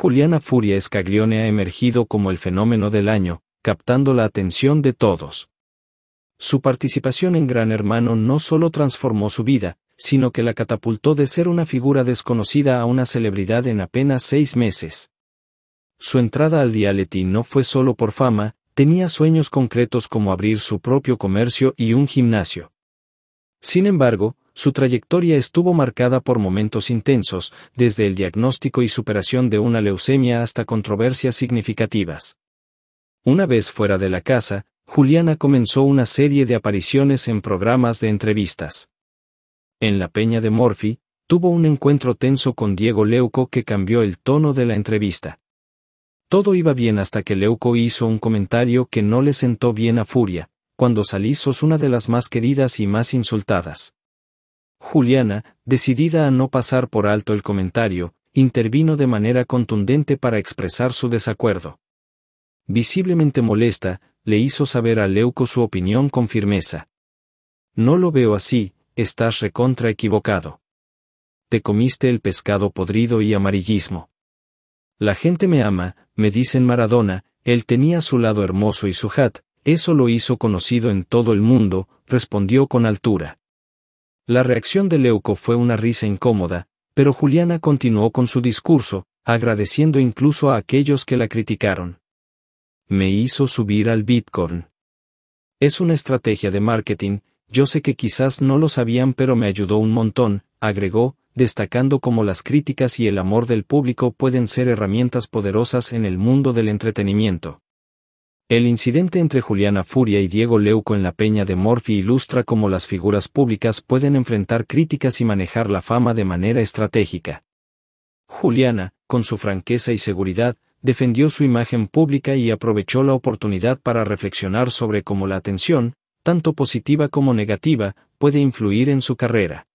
Juliana Furia Escaglione ha emergido como el fenómeno del año, captando la atención de todos. Su participación en Gran Hermano no solo transformó su vida, sino que la catapultó de ser una figura desconocida a una celebridad en apenas seis meses. Su entrada al reality no fue solo por fama, tenía sueños concretos como abrir su propio comercio y un gimnasio. Sin embargo, su trayectoria estuvo marcada por momentos intensos, desde el diagnóstico y superación de una leucemia hasta controversias significativas. Una vez fuera de la casa, Juliana comenzó una serie de apariciones en programas de entrevistas. En La Peña de Morphy, tuvo un encuentro tenso con Diego Leuco que cambió el tono de la entrevista. Todo iba bien hasta que Leuco hizo un comentario que no le sentó bien a Furia, cuando salís sos una de las más queridas y más insultadas. Juliana, decidida a no pasar por alto el comentario, intervino de manera contundente para expresar su desacuerdo. Visiblemente molesta, le hizo saber a Leuco su opinión con firmeza. No lo veo así, estás recontra equivocado. Te comiste el pescado podrido y amarillismo. La gente me ama, me dicen Maradona, él tenía su lado hermoso y su hat, eso lo hizo conocido en todo el mundo, respondió con altura. La reacción de Leuco fue una risa incómoda, pero Juliana continuó con su discurso, agradeciendo incluso a aquellos que la criticaron. Me hizo subir al Bitcoin. Es una estrategia de marketing, yo sé que quizás no lo sabían pero me ayudó un montón, agregó, destacando cómo las críticas y el amor del público pueden ser herramientas poderosas en el mundo del entretenimiento. El incidente entre Juliana Furia y Diego Leuco en la Peña de Morphy ilustra cómo las figuras públicas pueden enfrentar críticas y manejar la fama de manera estratégica. Juliana, con su franqueza y seguridad, defendió su imagen pública y aprovechó la oportunidad para reflexionar sobre cómo la atención, tanto positiva como negativa, puede influir en su carrera.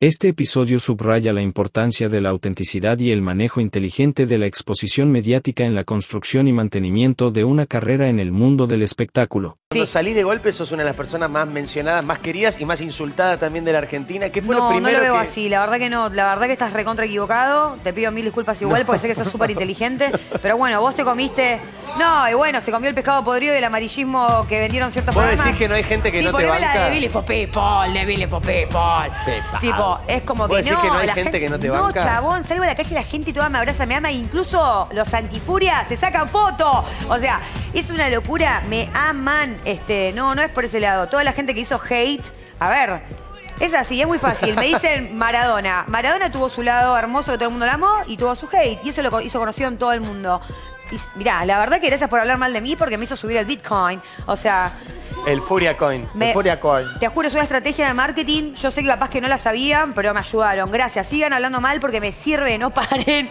Este episodio subraya la importancia de la autenticidad y el manejo inteligente de la exposición mediática en la construcción y mantenimiento de una carrera en el mundo del espectáculo. Cuando salí de golpe sos una de las personas más mencionadas, más queridas y más insultadas también de la Argentina. ¿Qué fue lo primero No, lo veo así, la verdad que no, la verdad que estás recontra equivocado. Te pido mil disculpas igual porque sé que sos súper inteligente, pero bueno, vos te comiste no, y bueno, se comió el pescado podrido y el amarillismo que vendieron ciertos ¿Vos decís que no hay gente que no te de Billy for People, de Billy for People. Tipo, es como que decís que no hay gente que no te chabón, salgo a la calle y la gente toda me abraza, me ama. E incluso los antifurias se sacan fotos. O sea, es una locura. Me aman. Este, no, no es por ese lado. Toda la gente que hizo hate, a ver. Es así, es muy fácil. Me dicen Maradona. Maradona tuvo su lado hermoso que todo el mundo lo amó y tuvo su hate. Y eso lo hizo conocido en todo el mundo mirá, la verdad que gracias por hablar mal de mí porque me hizo subir el Bitcoin. O sea, El Furia Coin. Coin. te juro, es una estrategia de marketing. Yo sé que capaz que no la sabían, pero me ayudaron. Gracias. Sigan hablando mal porque me sirve, no paren.